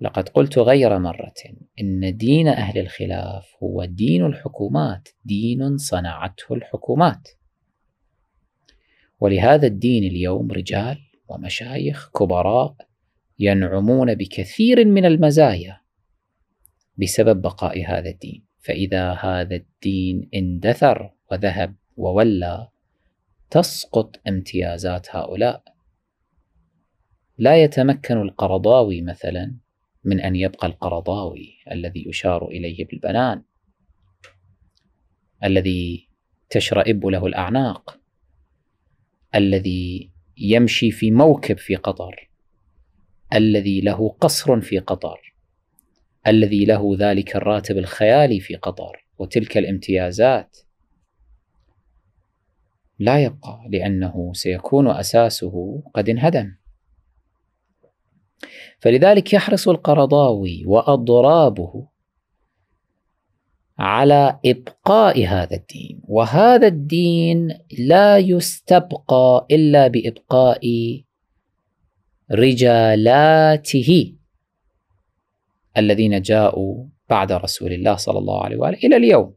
لقد قلت غير مرة إن دين أهل الخلاف هو دين الحكومات، دين صنعته الحكومات. ولهذا الدين اليوم رجال ومشايخ كبراء ينعمون بكثير من المزايا بسبب بقاء هذا الدين، فإذا هذا الدين اندثر وذهب وولى تسقط امتيازات هؤلاء. لا يتمكن القرضاوي مثلا من أن يبقى القرضاوي الذي يشار إليه بالبنان الذي تشرئب له الأعناق الذي يمشي في موكب في قطر الذي له قصر في قطر الذي له ذلك الراتب الخيالي في قطر وتلك الامتيازات لا يبقى لأنه سيكون أساسه قد انهدم فلذلك يحرص القرضاوي واضرابه على ابقاء هذا الدين وهذا الدين لا يستبقى الا بابقاء رجالاته الذين جاءوا بعد رسول الله صلى الله عليه واله الى اليوم.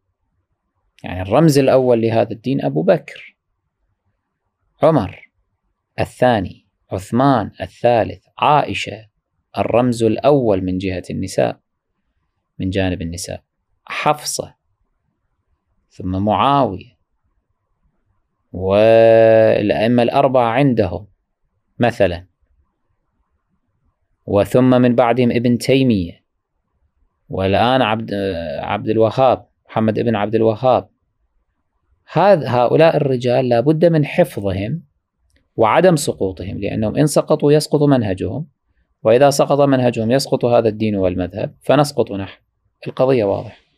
يعني الرمز الاول لهذا الدين ابو بكر. عمر الثاني، عثمان الثالث، عائشه الرمز الأول من جهة النساء من جانب النساء حفصة ثم معاوية والأئمة الأربعة عندهم مثلا وثم من بعدهم ابن تيمية والآن عبد عبد الوهاب محمد ابن عبد الوهاب هذا هؤلاء الرجال لابد من حفظهم وعدم سقوطهم لأنهم إن سقطوا يسقط منهجهم وإذا سقط منهجهم يسقط هذا الدين والمذهب فنسقط نحن القضية واضحة